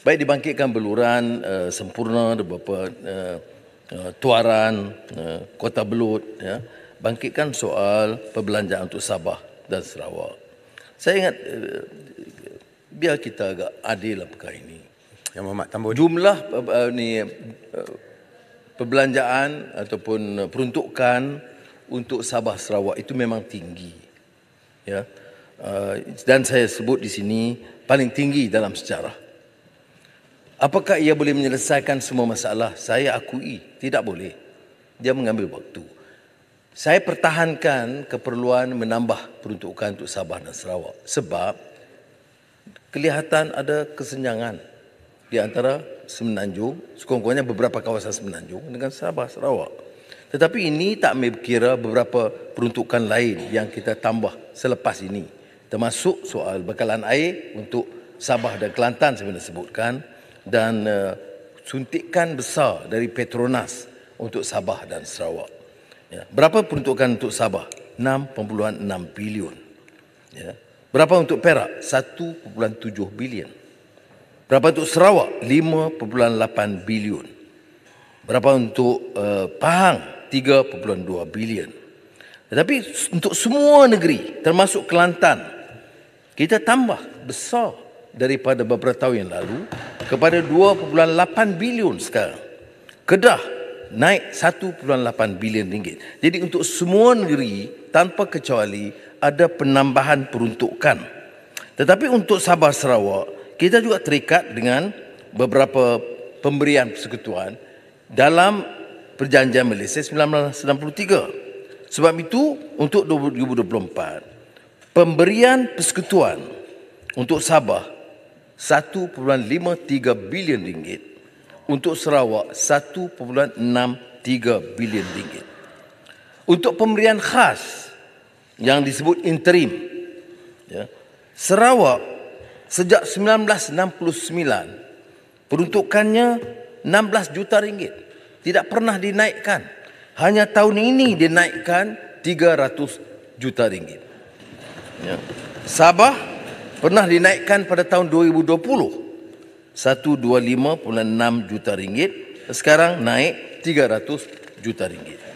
baik dibangkitkan beluran uh, sempurna beberapa uh, uh, tuaran uh, kota belut ya bangkitkan soal perbelanjaan untuk Sabah dan Sarawak saya ingat uh, biar kita agak adil lah perkara ini yang Muhammad tambah jumlah uh, ni uh, perbelanjaan ataupun peruntukan untuk Sabah Sarawak itu memang tinggi ya uh, dan saya sebut di sini paling tinggi dalam sejarah Apakah ia boleh menyelesaikan semua masalah? Saya akui, tidak boleh. Dia mengambil waktu. Saya pertahankan keperluan menambah peruntukan untuk Sabah dan Sarawak sebab kelihatan ada kesenjangan di antara Semenanjung, sekurang-kurangnya beberapa kawasan Semenanjung dengan Sabah, Sarawak. Tetapi ini tak kira beberapa peruntukan lain yang kita tambah selepas ini. Termasuk soal bekalan air untuk Sabah dan Kelantan sebenarnya sebutkan dan uh, suntikan besar dari Petronas untuk Sabah dan Sarawak. Ya. Berapa peruntukan untuk Sabah? 6.6 bilion. Ya. Berapa untuk Perak? 1.7 bilion. Berapa untuk Sarawak? 5.8 bilion. Berapa untuk uh, Pahang? 3.2 bilion. Tetapi untuk semua negeri termasuk Kelantan kita tambah besar daripada beberapa tahun yang lalu kepada 2.8 bilion sekarang. Kedah naik 1.8 bilion ringgit. Jadi untuk semua negeri tanpa kecuali ada penambahan peruntukan. Tetapi untuk Sabah Sarawak, kita juga terikat dengan beberapa pemberian persekutuan dalam perjanjian Malaysia 1993. Sebab itu untuk 2024, pemberian persekutuan untuk Sabah 1.53 bilion ringgit untuk Sarawak 1.63 bilion ringgit untuk pemberian khas yang disebut interim ya Sarawak sejak 1969 peruntukannya 16 juta ringgit tidak pernah dinaikkan hanya tahun ini dinaikkan 300 juta ringgit ya Sabah pernah dinaikkan pada tahun 2020 125.6 juta ringgit sekarang naik 300 juta ringgit